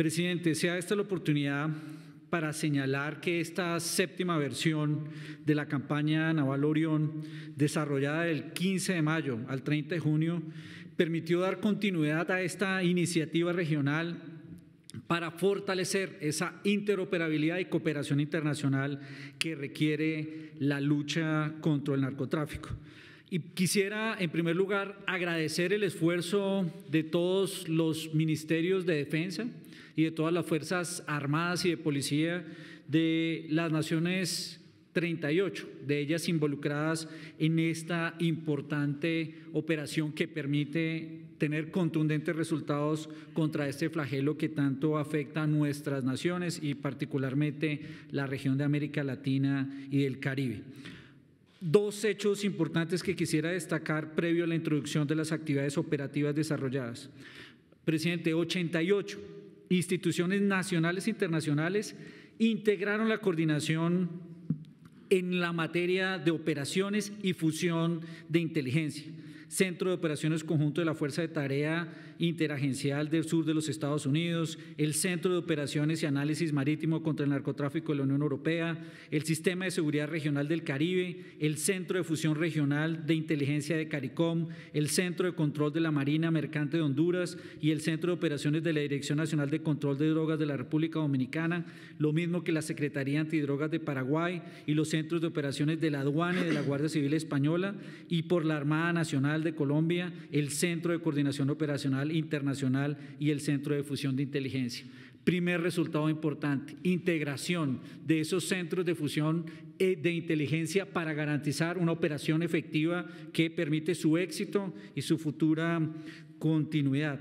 Presidente, sea esta la oportunidad para señalar que esta séptima versión de la campaña Naval Orión, desarrollada del 15 de mayo al 30 de junio, permitió dar continuidad a esta iniciativa regional para fortalecer esa interoperabilidad y cooperación internacional que requiere la lucha contra el narcotráfico. Y quisiera, en primer lugar, agradecer el esfuerzo de todos los ministerios de defensa y de todas las Fuerzas Armadas y de Policía de las Naciones 38, de ellas involucradas en esta importante operación que permite tener contundentes resultados contra este flagelo que tanto afecta a nuestras naciones y particularmente la región de América Latina y del Caribe dos hechos importantes que quisiera destacar previo a la introducción de las actividades operativas desarrolladas. Presidente, 88 instituciones nacionales e internacionales integraron la coordinación en la materia de operaciones y fusión de inteligencia. Centro de Operaciones Conjunto de la Fuerza de Tarea Interagencial del Sur de los Estados Unidos, el Centro de Operaciones y Análisis Marítimo contra el Narcotráfico de la Unión Europea, el Sistema de Seguridad Regional del Caribe, el Centro de Fusión Regional de Inteligencia de CARICOM, el Centro de Control de la Marina Mercante de Honduras y el Centro de Operaciones de la Dirección Nacional de Control de Drogas de la República Dominicana, lo mismo que la Secretaría Antidrogas de Paraguay y los Centros de Operaciones de la Aduana y de la Guardia Civil Española y por la Armada Nacional de Colombia, el Centro de Coordinación Operacional Internacional y el Centro de Fusión de Inteligencia. Primer resultado importante, integración de esos centros de fusión eh, de inteligencia para garantizar una operación efectiva que permite su éxito y su futura continuidad.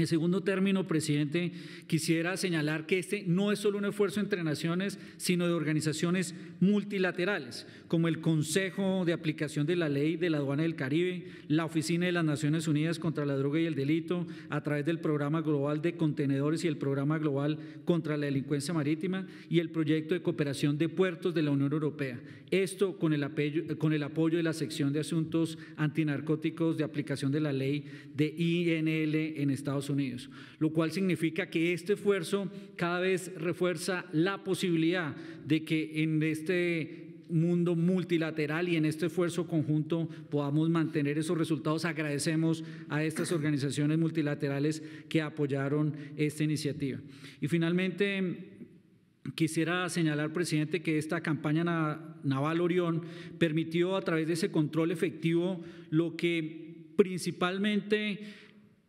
En segundo término, presidente, quisiera señalar que este no es solo un esfuerzo entre naciones, sino de organizaciones multilaterales, como el Consejo de Aplicación de la Ley de la Aduana del Caribe, la Oficina de las Naciones Unidas contra la Droga y el Delito, a través del Programa Global de Contenedores y el Programa Global contra la Delincuencia Marítima y el Proyecto de Cooperación de Puertos de la Unión Europea. Esto con el, apoyo, con el apoyo de la sección de asuntos antinarcóticos de aplicación de la ley de INL en Estados Unidos. Unidos, lo cual significa que este esfuerzo cada vez refuerza la posibilidad de que en este mundo multilateral y en este esfuerzo conjunto podamos mantener esos resultados. Agradecemos a estas organizaciones multilaterales que apoyaron esta iniciativa. Y finalmente, Quisiera señalar, presidente, que esta campaña naval Orión permitió a través de ese control efectivo lo que principalmente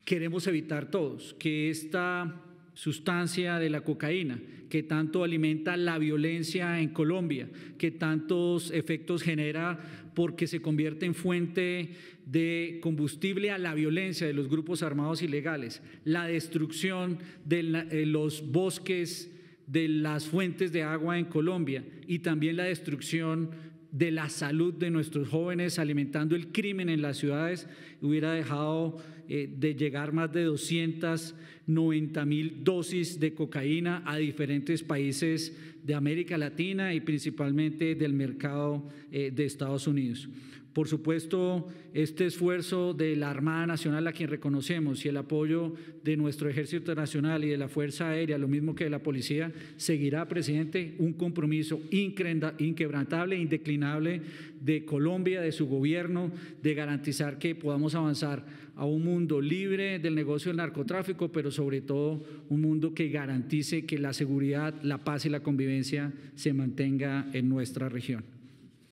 queremos evitar todos, que esta sustancia de la cocaína, que tanto alimenta la violencia en Colombia, que tantos efectos genera porque se convierte en fuente de combustible a la violencia de los grupos armados ilegales, la destrucción de eh, los bosques, de las fuentes de agua en Colombia y también la destrucción de la salud de nuestros jóvenes, alimentando el crimen en las ciudades, hubiera dejado eh, de llegar más de 290 mil dosis de cocaína a diferentes países de América Latina y principalmente del mercado eh, de Estados Unidos. Por supuesto, este esfuerzo de la Armada Nacional, a quien reconocemos, y el apoyo de nuestro Ejército Nacional y de la Fuerza Aérea, lo mismo que de la Policía, seguirá, presidente, un compromiso inquebrantable, indeclinable de Colombia, de su gobierno, de garantizar que podamos avanzar a un mundo libre del negocio del narcotráfico, pero sobre todo un mundo que garantice que la seguridad, la paz y la convivencia se mantenga en nuestra región.